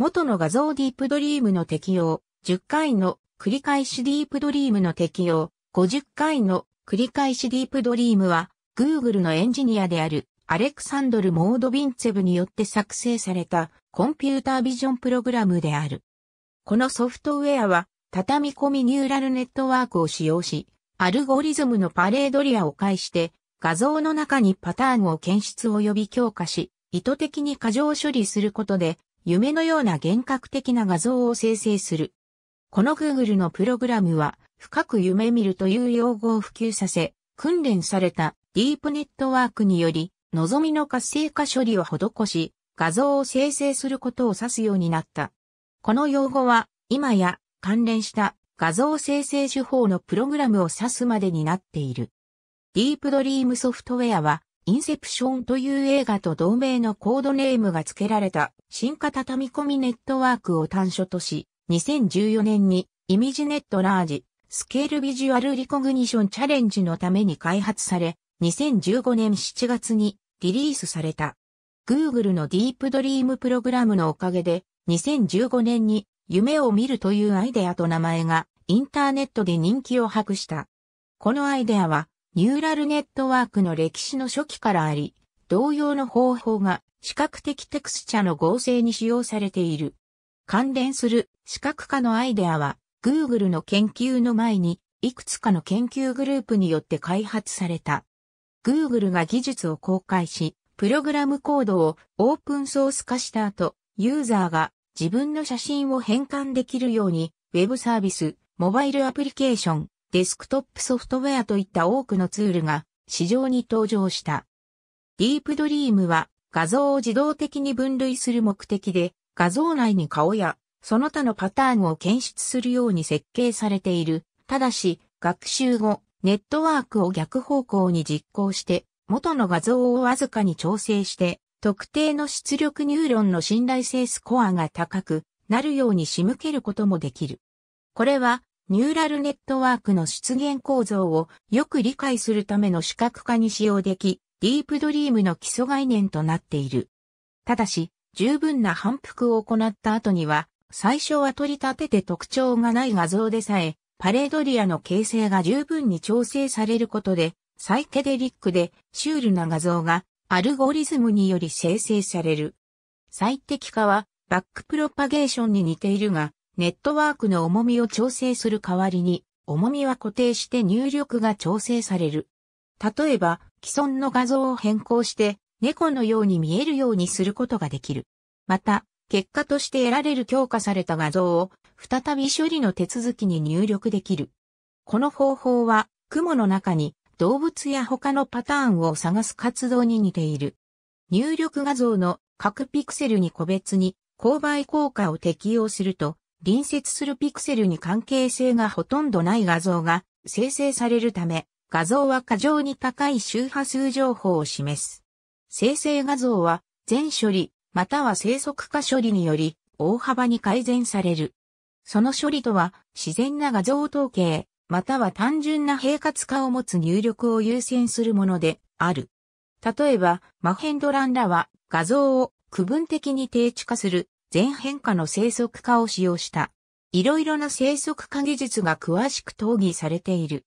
元の画像ディープドリームの適用、10回の繰り返しディープドリームの適用、50回の繰り返しディープドリームは、Google のエンジニアであるアレクサンドル・モード・ヴィンツェブによって作成されたコンピュータービジョンプログラムである。このソフトウェアは、畳み込みニューラルネットワークを使用し、アルゴリズムのパレードリアを介して、画像の中にパターンを検出及び強化し、意図的に過剰処理することで、夢のような幻覚的な画像を生成する。この Google のプログラムは、深く夢見るという用語を普及させ、訓練されたディープネットワークにより、望みの活性化処理を施し、画像を生成することを指すようになった。この用語は、今や関連した画像生成手法のプログラムを指すまでになっている。ディープドリームソフトウェアはインセプションという映画と同名のコードネームが付けられた進化畳み込みネットワークを端所とし、2014年にイミジネットラージスケールビジュアルリコグニションチャレンジのために開発され、2015年7月にリリースされた。Google のディープドリームプログラムのおかげで、2015年に夢を見るというアイデアと名前がインターネットで人気を博した。このアイデアはニューラルネットワークの歴史の初期からあり、同様の方法が視覚的テクスチャの合成に使用されている。関連する視覚化のアイデアは、Google の研究の前に、いくつかの研究グループによって開発された。Google が技術を公開し、プログラムコードをオープンソース化した後、ユーザーが自分の写真を変換できるように、ウェブサービス、モバイルアプリケーション、デスクトップソフトウェアといった多くのツールが市場に登場した。ディープドリームは画像を自動的に分類する目的で画像内に顔やその他のパターンを検出するように設計されている。ただし、学習後、ネットワークを逆方向に実行して、元の画像をわずかに調整して、特定の出力ニューロンの信頼性スコアが高くなるように仕向けることもできる。これはニューラルネットワークの出現構造をよく理解するための視覚化に使用でき、ディープドリームの基礎概念となっている。ただし、十分な反復を行った後には、最初は取り立てて特徴がない画像でさえ、パレードリアの形成が十分に調整されることで、サイケデリックでシュールな画像がアルゴリズムにより生成される。最適化はバックプロパゲーションに似ているが、ネットワークの重みを調整する代わりに、重みは固定して入力が調整される。例えば、既存の画像を変更して、猫のように見えるようにすることができる。また、結果として得られる強化された画像を、再び処理の手続きに入力できる。この方法は、雲の中に動物や他のパターンを探す活動に似ている。入力画像の各ピクセルに個別に購買効果を適用すると、隣接するピクセルに関係性がほとんどない画像が生成されるため、画像は過剰に高い周波数情報を示す。生成画像は全処理または生息化処理により大幅に改善される。その処理とは自然な画像統計または単純な平滑化を持つ入力を優先するものである。例えば、マヘンドランらは画像を区分的に定置化する全変化の生息化を使用した。いろいろな生息化技術が詳しく討議されている。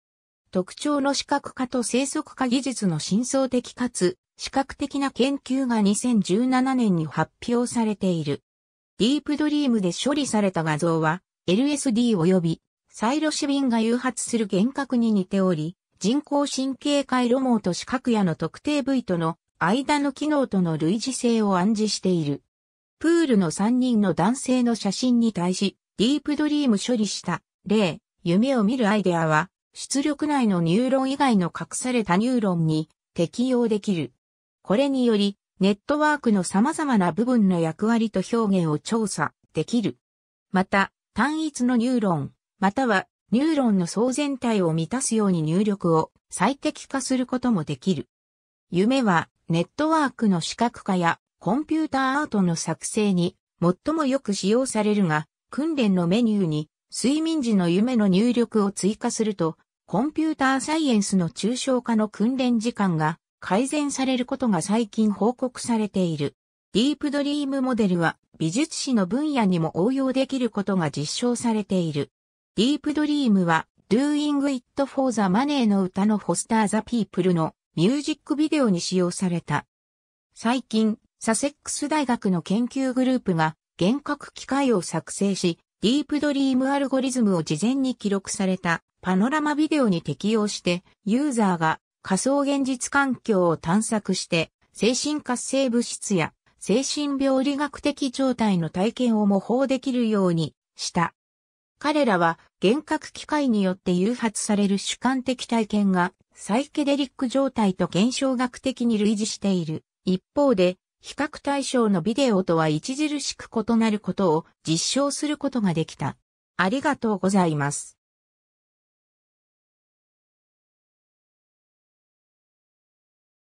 特徴の視覚化と生息化技術の真相的かつ視覚的な研究が2017年に発表されている。ディープドリームで処理された画像は LSD 及びサイロシビンが誘発する幻覚に似ており、人工神経回路網と視覚野の特定部位との間の機能との類似性を暗示している。プールの3人の男性の写真に対し、ディープドリーム処理した、例、夢を見るアイデアは、出力内のニューロン以外の隠されたニューロンに適用できる。これにより、ネットワークの様々な部分の役割と表現を調査できる。また、単一のニューロン、またはニューロンの総全体を満たすように入力を最適化することもできる。夢は、ネットワークの視覚化やコンピューターアートの作成に最もよく使用されるが、訓練のメニューに睡眠時の夢の入力を追加すると、コンピューターサイエンスの抽象化の訓練時間が改善されることが最近報告されている。ディープドリームモデルは美術史の分野にも応用できることが実証されている。ディープドリームは Doing It for the Money の歌のフォスターザ・ピープルのミュージックビデオに使用された。最近、サセックス大学の研究グループが幻覚機械を作成し、ディープドリームアルゴリズムを事前に記録されたパノラマビデオに適用して、ユーザーが仮想現実環境を探索して、精神活性物質や精神病理学的状態の体験を模倣できるようにした。彼らは幻覚機械によって誘発される主観的体験がサイケデリック状態と現象学的に類似している。一方で比較対象のビデオとは著しく異なることを実証することができた。ありがとうございます。